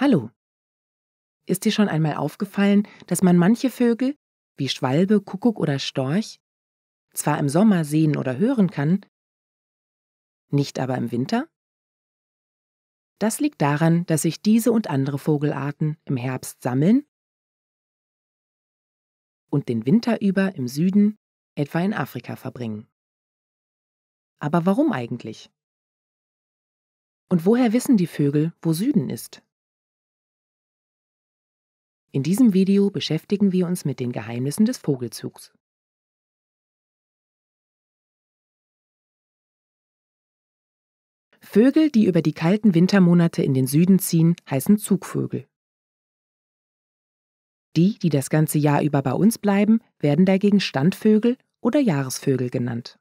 Hallo. Ist dir schon einmal aufgefallen, dass man manche Vögel, wie Schwalbe, Kuckuck oder Storch, zwar im Sommer sehen oder hören kann, nicht aber im Winter? Das liegt daran, dass sich diese und andere Vogelarten im Herbst sammeln und den Winter über im Süden, etwa in Afrika, verbringen. Aber warum eigentlich? Und woher wissen die Vögel, wo Süden ist? In diesem Video beschäftigen wir uns mit den Geheimnissen des Vogelzugs. Vögel, die über die kalten Wintermonate in den Süden ziehen, heißen Zugvögel. Die, die das ganze Jahr über bei uns bleiben, werden dagegen Standvögel oder Jahresvögel genannt.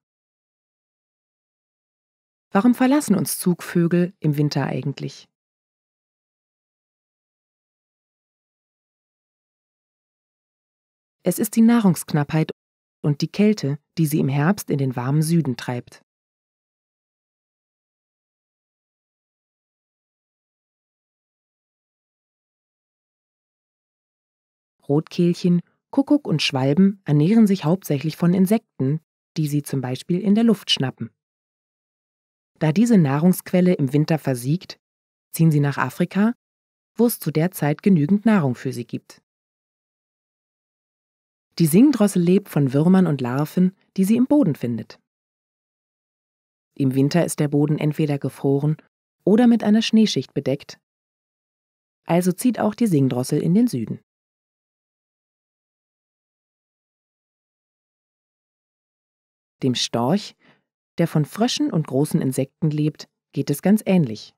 Warum verlassen uns Zugvögel im Winter eigentlich? Es ist die Nahrungsknappheit und die Kälte, die sie im Herbst in den warmen Süden treibt. Rotkehlchen, Kuckuck und Schwalben ernähren sich hauptsächlich von Insekten, die sie zum Beispiel in der Luft schnappen. Da diese Nahrungsquelle im Winter versiegt, ziehen sie nach Afrika, wo es zu der Zeit genügend Nahrung für sie gibt. Die Singdrossel lebt von Würmern und Larven, die sie im Boden findet. Im Winter ist der Boden entweder gefroren oder mit einer Schneeschicht bedeckt. Also zieht auch die Singdrossel in den Süden. Dem Storch, der von Fröschen und großen Insekten lebt, geht es ganz ähnlich.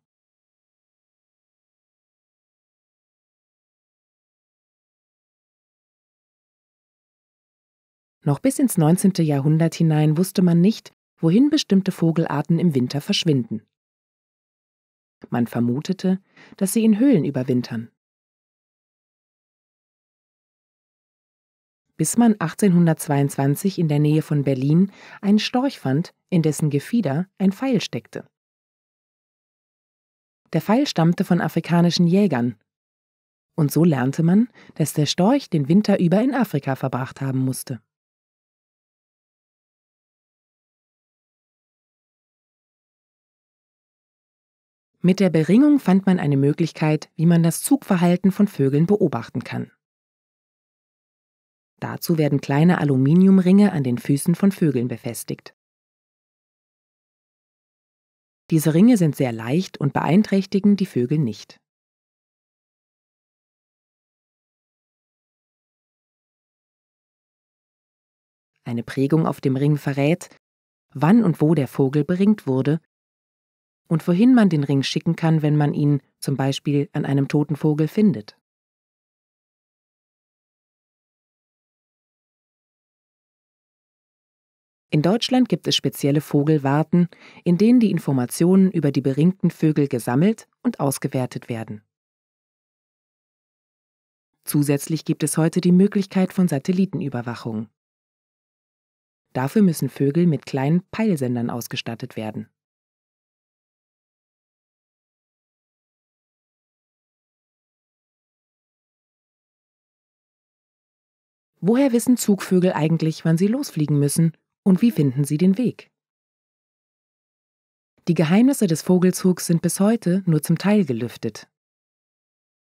Noch bis ins 19. Jahrhundert hinein wusste man nicht, wohin bestimmte Vogelarten im Winter verschwinden. Man vermutete, dass sie in Höhlen überwintern. Bis man 1822 in der Nähe von Berlin einen Storch fand, in dessen Gefieder ein Pfeil steckte. Der Pfeil stammte von afrikanischen Jägern. Und so lernte man, dass der Storch den Winter über in Afrika verbracht haben musste. Mit der Beringung fand man eine Möglichkeit, wie man das Zugverhalten von Vögeln beobachten kann. Dazu werden kleine Aluminiumringe an den Füßen von Vögeln befestigt. Diese Ringe sind sehr leicht und beeinträchtigen die Vögel nicht. Eine Prägung auf dem Ring verrät, wann und wo der Vogel beringt wurde und wohin man den Ring schicken kann, wenn man ihn zum Beispiel an einem toten Vogel findet. In Deutschland gibt es spezielle Vogelwarten, in denen die Informationen über die beringten Vögel gesammelt und ausgewertet werden. Zusätzlich gibt es heute die Möglichkeit von Satellitenüberwachung. Dafür müssen Vögel mit kleinen Peilsendern ausgestattet werden. Woher wissen Zugvögel eigentlich, wann sie losfliegen müssen und wie finden sie den Weg? Die Geheimnisse des Vogelzugs sind bis heute nur zum Teil gelüftet.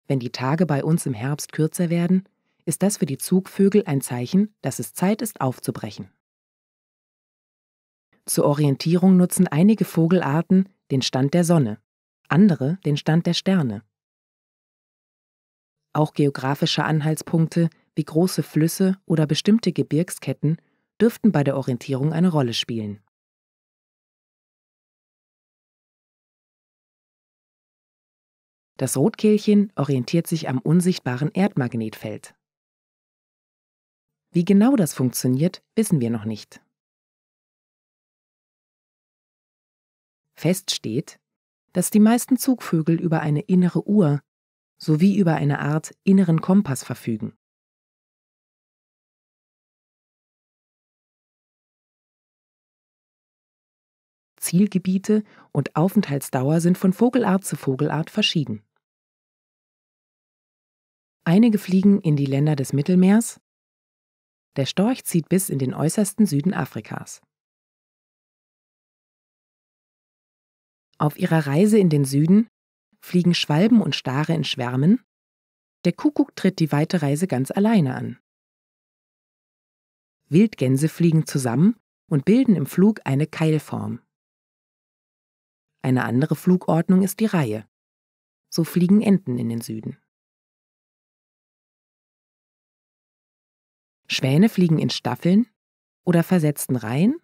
Wenn die Tage bei uns im Herbst kürzer werden, ist das für die Zugvögel ein Zeichen, dass es Zeit ist, aufzubrechen. Zur Orientierung nutzen einige Vogelarten den Stand der Sonne, andere den Stand der Sterne. Auch geografische Anhaltspunkte wie große Flüsse oder bestimmte Gebirgsketten dürften bei der Orientierung eine Rolle spielen. Das Rotkehlchen orientiert sich am unsichtbaren Erdmagnetfeld. Wie genau das funktioniert, wissen wir noch nicht. Fest steht, dass die meisten Zugvögel über eine innere Uhr sowie über eine Art inneren Kompass verfügen. Zielgebiete und Aufenthaltsdauer sind von Vogelart zu Vogelart verschieden. Einige fliegen in die Länder des Mittelmeers, der Storch zieht bis in den äußersten Süden Afrikas. Auf ihrer Reise in den Süden fliegen Schwalben und Stare in Schwärmen, der Kuckuck tritt die weite Reise ganz alleine an. Wildgänse fliegen zusammen und bilden im Flug eine Keilform. Eine andere Flugordnung ist die Reihe. So fliegen Enten in den Süden. Schwäne fliegen in Staffeln oder versetzten Reihen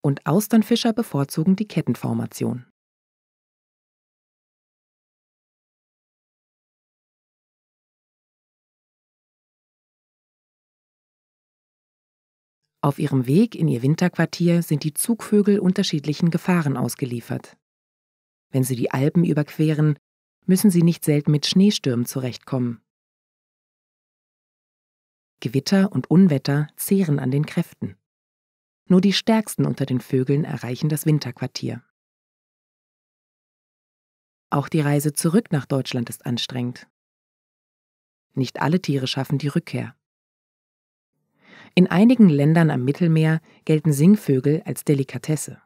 und Austernfischer bevorzugen die Kettenformation. Auf ihrem Weg in ihr Winterquartier sind die Zugvögel unterschiedlichen Gefahren ausgeliefert. Wenn sie die Alpen überqueren, müssen sie nicht selten mit Schneestürmen zurechtkommen. Gewitter und Unwetter zehren an den Kräften. Nur die stärksten unter den Vögeln erreichen das Winterquartier. Auch die Reise zurück nach Deutschland ist anstrengend. Nicht alle Tiere schaffen die Rückkehr. In einigen Ländern am Mittelmeer gelten Singvögel als Delikatesse.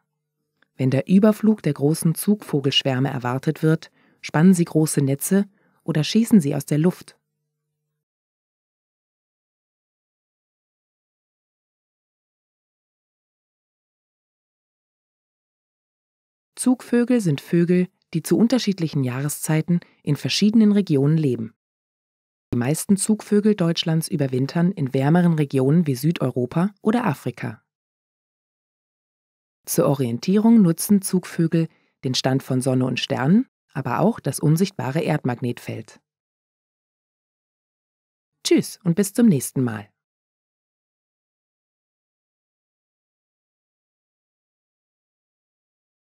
Wenn der Überflug der großen Zugvogelschwärme erwartet wird, spannen sie große Netze oder schießen sie aus der Luft. Zugvögel sind Vögel, die zu unterschiedlichen Jahreszeiten in verschiedenen Regionen leben. Die meisten Zugvögel Deutschlands überwintern in wärmeren Regionen wie Südeuropa oder Afrika. Zur Orientierung nutzen Zugvögel den Stand von Sonne und Sternen, aber auch das unsichtbare Erdmagnetfeld. Tschüss und bis zum nächsten Mal.